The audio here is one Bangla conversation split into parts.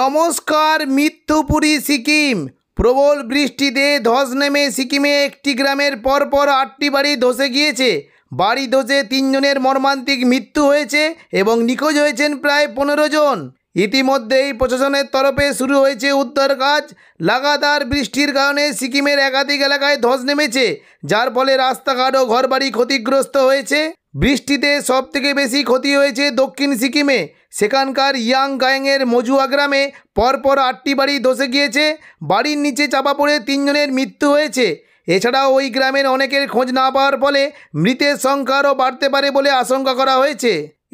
নমস্কার মিথ্যুপুরি সিকিম প্রবল বৃষ্টিতে ধস নেমে সিকিমে একটি গ্রামের পরপর আটটি বাড়ি ধসে গিয়েছে বাড়ি ধসে তিনজনের মর্মান্তিক মৃত্যু হয়েছে এবং নিখোঁজ হয়েছেন প্রায় পনেরো জন ইতিমধ্যেই প্রশাসনের তরফে শুরু হয়েছে উদ্ধার কাজ লাগাতার বৃষ্টির কারণে সিকিমের একাধিক এলাকায় ধস নেমেছে যার ফলে রাস্তাঘাট ও ঘরবাড়ি ক্ষতিগ্রস্ত হয়েছে বৃষ্টিতে সব থেকে বেশি ক্ষতি হয়েছে দক্ষিণ সিকিমে সেখানকার ইয়াং গায়েংয়ের মজুয়া গ্রামে পরপর আটটি বাড়ি ধসে গিয়েছে বাড়ির নিচে চাপা পড়ে তিনজনের মৃত্যু হয়েছে এছাড়াও ওই গ্রামের অনেকের খোঁজ না পাওয়ার ফলে মৃতের সংখ্যা আরও বাড়তে পারে বলে আশঙ্কা করা হয়েছে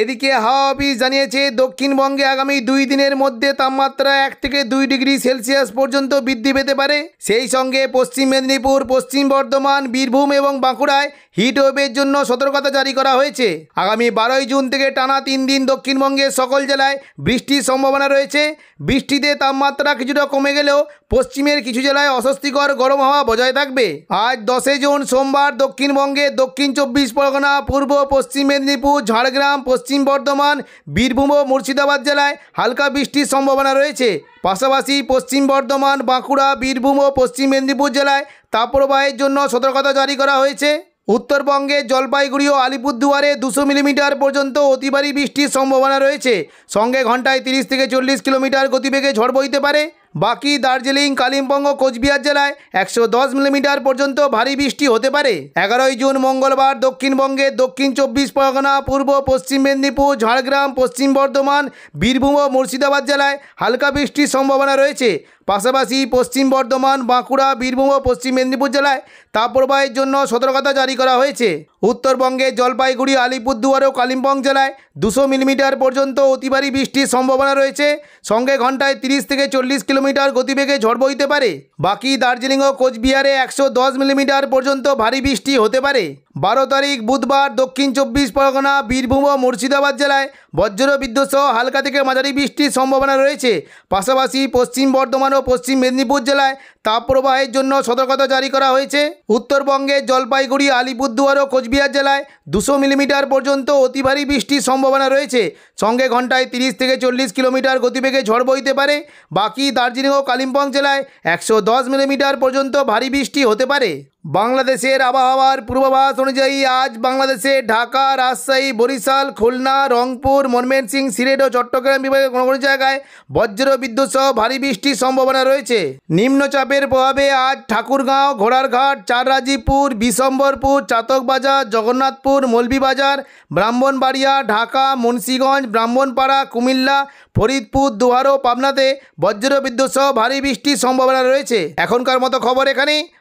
এদিকে হাওয়া অফিস জানিয়েছে দক্ষিণবঙ্গে আগামী দুই দিনের মধ্যে তাপমাত্রা এক থেকে দুই ডিগ্রি সেলসিয়াস পর্যন্ত বৃদ্ধি পেতে পারে সেই সঙ্গে পশ্চিম মেদিনীপুর পশ্চিম বর্ধমান বীরভূম এবং বাঁকুড়ায় হিট ওয়েভের জন্য সতর্কতা জারি করা হয়েছে আগামী বারোই জুন থেকে টানা তিন দিন দক্ষিণবঙ্গের সকল জেলায় বৃষ্টির সম্ভাবনা রয়েছে বৃষ্টিতে তাপমাত্রা কিছুটা কমে গেলেও পশ্চিমের কিছু জেলায় অস্বস্তিকর গরম হাওয়া বজায় থাকবে আজ দশই জুন সোমবার দক্ষিণবঙ্গে দক্ষিণ চব্বিশ পরগনা পূর্ব পশ্চিম মেদিনীপুর ঝাড়গ্রাম পশ্চিম পশ্চিম বর্ধমান বীরভূম ও মুর্শিদাবাদ জেলায় হালকা বৃষ্টির সম্ভাবনা রয়েছে পাশাপাশি পশ্চিম বর্ধমান বাঁকুড়া বীরভূম ও পশ্চিম মেদিনীপুর জেলায় তাপপ্রবাহের জন্য সতর্কতা জারি করা হয়েছে উত্তরবঙ্গে জলপাইগুড়ি ও আলিপুরদুয়ারে দুশো মিলিমিটার পর্যন্ত অতিবারী বৃষ্টির সম্ভাবনা রয়েছে সঙ্গে ঘন্টায় তিরিশ থেকে চল্লিশ কিলোমিটার গতিবেগে ঝড় বইতে পারে বাকি দার্জিলিং কালিম্পং ও কোচবিহার জেলায় একশো দশ মিলিমিটার পর্যন্ত ভারী বৃষ্টি হতে পারে এগারোই জুন মঙ্গলবার দক্ষিণবঙ্গে দক্ষিণ চব্বিশ পরগনা পূর্ব পশ্চিম মেদিনীপুর ঝাড়গ্রাম পশ্চিম বর্ধমান বীরভূম ও মুর্শিদাবাদ জেলায় হালকা বৃষ্টির সম্ভাবনা রয়েছে পাশাপাশি পশ্চিম বর্ধমান বাঁকুড়া বীরভূম ও পশ্চিম মেদিনীপুর জেলায় তাপপ্রবাহের জন্য সতর্কতা জারি করা হয়েছে উত্তরবঙ্গে জলপাইগুড়ি আলিপুরদুয়ার ও কালিম্পং জেলায় দুশো মিলিমিটার পর্যন্ত অতিভারী বৃষ্টির সম্ভাবনা রয়েছে সঙ্গে ঘন্টায় তিরিশ থেকে চল্লিশ কিলোমিটার গতিবেগে ঝড় বইতে পারে বাকি দার্জিলিং ও কোচবিহারে একশো মিলিমিটার পর্যন্ত ভারী বৃষ্টি হতে পারে বারো তারিখ বুধবার দক্ষিণ চব্বিশ পরগনা বীরভূম ও মুর্শিদাবাদ জেলায় বজ্র বিদ্যুৎ সহ হালকা থেকে মাঝারি বৃষ্টির সম্ভাবনা রয়েছে পাশাপাশি পশ্চিম বর্ধমান ও পশ্চিম মেদিনীপুর জেলায় তাপপ্রবাহের জন্য সতর্কতা জারি করা হয়েছে উত্তরবঙ্গের জলপাইগুড়ি আলিপুরদুয়ার ও কোচবিহার জেলায় দুশো মিলিমিটার পর্যন্ত অতি ভারী বৃষ্টির সম্ভাবনা রয়েছে সঙ্গে ঘন্টায় তিরিশ থেকে চল্লিশ কিলোমিটার গতিবেগে ঝড় বইতে পারে বাকি দার্জিলিং ও কালিম্পং জেলায় একশো দশ মিলিমিটার পর্যন্ত ভারী বৃষ্টি হতে পারে বাংলাদেশের আবহাওয়ার পূর্বাভাস অনুযায়ী আজ বাংলাদেশে ঢাকা রাজশাহী বরিশাল খুলনা রংপুর মনমেনসিং সিলেট ও চট্টগ্রাম বিভাগের কোনো কোনো জায়গায় বজ্র বিদ্যুৎ সহ ভারী বৃষ্টির সম্ভাবনা রয়েছে নিম্নচাপের প্রভাবে আজ ঠাকুরগাঁও ঘোড়ারঘাট চাররাজিপুর বিশম্বরপুর চাতকবাজার জগন্নাথপুর মলবিবাজার ব্রাহ্মণবাড়িয়া ঢাকা মুন্সীগঞ্জ ব্রাহ্মণপাড়া কুমিল্লা ফরিদপুর দুয়ারো পাবনাতে বজ্র বিদ্যুৎ সহ ভারী বৃষ্টির সম্ভাবনা রয়েছে এখনকার মতো খবর এখানেই